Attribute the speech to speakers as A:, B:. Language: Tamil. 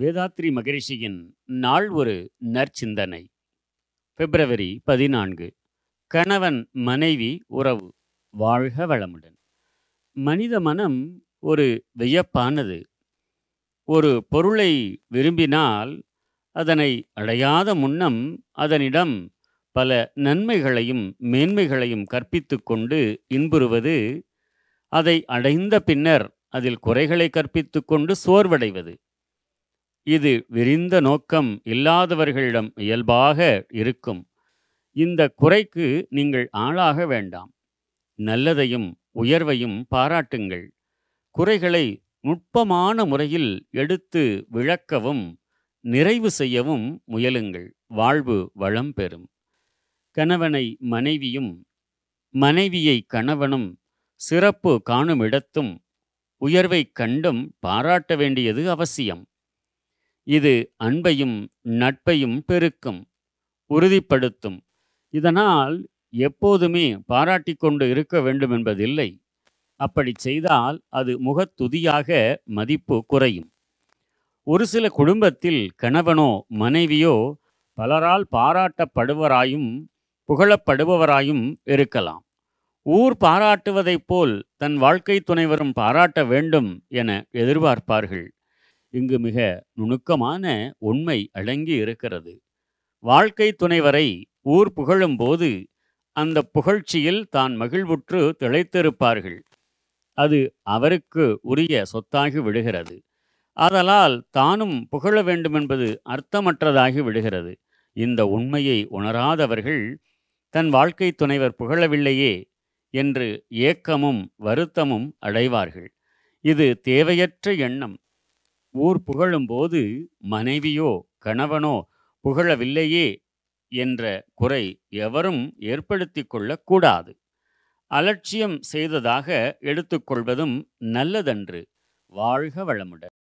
A: வேதாத்ரி மகரிஷியின் நாள் ஒரு நற்சிந்தனை பிப்ரவரி பதினான்கு கணவன் மனைவி உறவு வாழ்க வளமுடன் மனித மனம் ஒரு வியப்பானது ஒரு பொருளை விரும்பினால் அதனை அடையாத முன்னம் அதனிடம் பல நன்மைகளையும் மேன்மைகளையும் கற்பித்து கொண்டு இன்புறுவது அதை அடைந்த பின்னர் அதில் குறைகளை கற்பித்து கொண்டு சோர்வடைவது இது விரிந்த நோக்கம் இல்லாதவர்களிடம் இயல்பாக இருக்கும் இந்த குறைக்கு நீங்கள் ஆளாக வேண்டாம் நல்லதையும் உயர்வையும் பாராட்டுங்கள் குறைகளை நுட்பமான முறையில் எடுத்து விளக்கவும் நிறைவு செய்யவும் முயலுங்கள் வாழ்வு வளம் பெறும் கணவனை மனைவியும் மனைவியை கணவனும் சிறப்பு காணும் இடத்தும் உயர்வை கண்டும் பாராட்ட வேண்டியது அவசியம் இது அன்பையும் நட்பையும் பெருக்கும் உறுதிப்படுத்தும் இதனால் எப்போதுமே பாராட்டிக்கொண்டு இருக்க வேண்டும் என்பதில்லை அப்படி செய்தால் அது முகத்துதியாக மதிப்பு குறையும் ஒரு சில குடும்பத்தில் கணவனோ மனைவியோ பலரால் பாராட்டப்படுவராயும் புகழப்படுபவராயும் இருக்கலாம் ஊர் பாராட்டுவதைப் போல் தன் வாழ்க்கை துணைவரும் பாராட்ட வேண்டும் என எதிர்பார்ப்பார்கள் இங்கு மிக நுணுக்கமான உண்மை அடங்கி இருக்கிறது வாழ்க்கை துணைவரை ஊர் புகழும் போது அந்த புகழ்ச்சியில் தான் மகிழ்வுற்று திளைத்திருப்பார்கள் அது அவருக்கு உரிய சொத்தாகி விடுகிறது ஆதலால் தானும் புகழ வேண்டுமென்பது அர்த்தமற்றதாகி விடுகிறது இந்த உண்மையை உணராதவர்கள் தன் வாழ்க்கை துணைவர் புகழவில்லையே என்று ஏக்கமும் வருத்தமும் அடைவார்கள் இது தேவையற்ற எண்ணம் ஊர் புகழும்போது மனைவியோ கணவனோ புகழவில்லையே என்ற குறை எவரும் ஏற்படுத்தி கொள்ளக்கூடாது அலட்சியம் செய்ததாக எடுத்துக்கொள்வதும் நல்லதன்று வாழ்க வளமுடன்